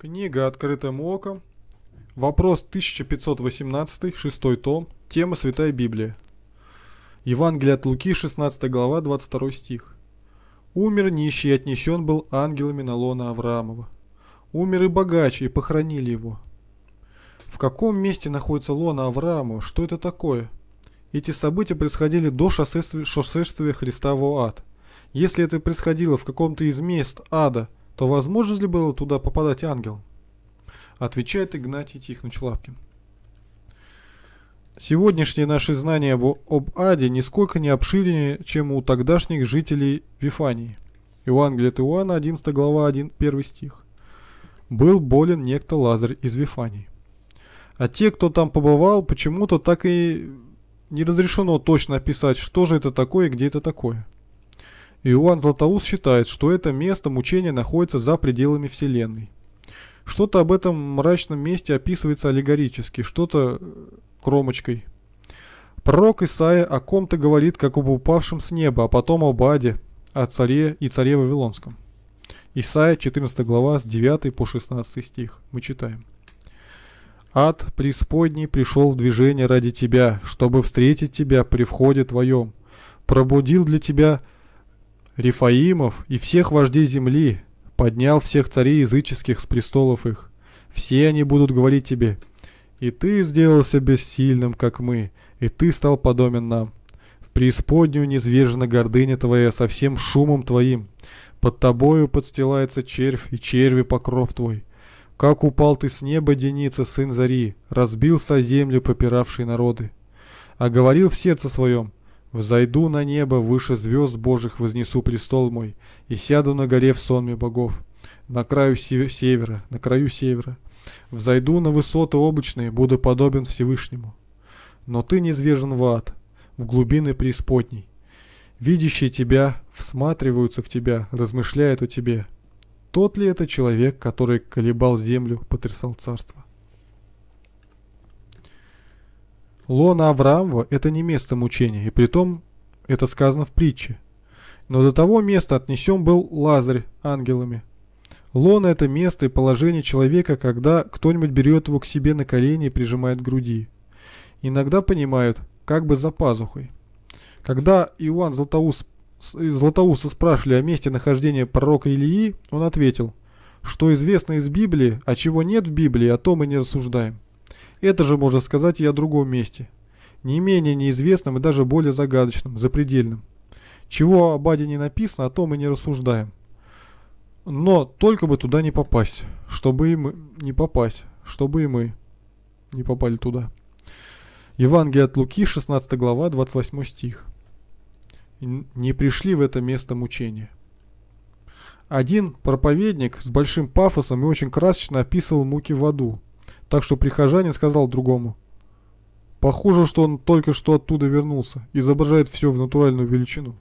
Книга «Открытым оком». Вопрос 1518, 6 том. Тема Святая Библия. Евангелие от Луки, 16 глава, 22 стих. «Умер нищий и отнесен был ангелами на лона Авраамова. Умер и богач, и похоронили его». В каком месте находится лона Авраамова? Что это такое? Эти события происходили до шоссешествия Христа в ад. Если это происходило в каком-то из мест ада – то возможно ли было туда попадать ангел? Отвечает Игнатий Тихонович Лапкин. Сегодняшние наши знания об, об аде нисколько не обширнее, чем у тогдашних жителей Вифании. Евангелие от Иоанна, 11 глава, 1, 1 стих. Был болен некто Лазарь из Вифании. А те, кто там побывал, почему-то так и не разрешено точно описать, что же это такое и где это такое. Иоанн Златоуст считает, что это место мучения находится за пределами Вселенной. Что-то об этом мрачном месте описывается аллегорически, что-то э, кромочкой. Пророк Исаия о ком-то говорит, как об упавшем с неба, а потом об Аде, о царе и царе Вавилонском. Исаия, 14 глава, с 9 по 16 стих. Мы читаем. «Ад преисподней пришел в движение ради тебя, чтобы встретить тебя при входе твоем. Пробудил для тебя Рифаимов и всех вождей земли, поднял всех царей языческих с престолов их. Все они будут говорить тебе, и ты сделался бессильным, как мы, и ты стал подобен нам. В преисподнюю низвержена гордыня твоя со всем шумом твоим. Под тобою подстилается червь и черви покров твой. Как упал ты с неба, Деница, сын Зари, разбился землю, попиравший народы. А говорил в сердце своем, Взойду на небо, выше звезд божьих вознесу престол мой, и сяду на горе в сонме богов, на краю севера, на краю севера. Взойду на высоты облачные, буду подобен Всевышнему. Но ты низвержен в ад, в глубины преисподней. Видящие тебя всматриваются в тебя, размышляют о тебе. Тот ли это человек, который колебал землю, потрясал царство? Лона Авраамова – это не место мучения, и притом это сказано в притче. Но до того места отнесен был Лазарь ангелами. Лона – это место и положение человека, когда кто-нибудь берет его к себе на колени и прижимает к груди. Иногда понимают, как бы за пазухой. Когда Иоанн Златоус Златоуса спрашивали о месте нахождения пророка Илии, он ответил, что известно из Библии, а чего нет в Библии, о том и не рассуждаем. Это же, можно сказать, и о другом месте. Не менее неизвестном и даже более загадочном, запредельном. Чего об Аде не написано, о том и не рассуждаем. Но только бы туда не попасть, чтобы и мы не попасть, чтобы и мы не попали туда. Евангелие от Луки, 16 глава, 28 стих. Не пришли в это место мучения. Один проповедник с большим пафосом и очень красочно описывал муки в аду – так что прихожанин сказал другому. Похоже, что он только что оттуда вернулся, изображает все в натуральную величину.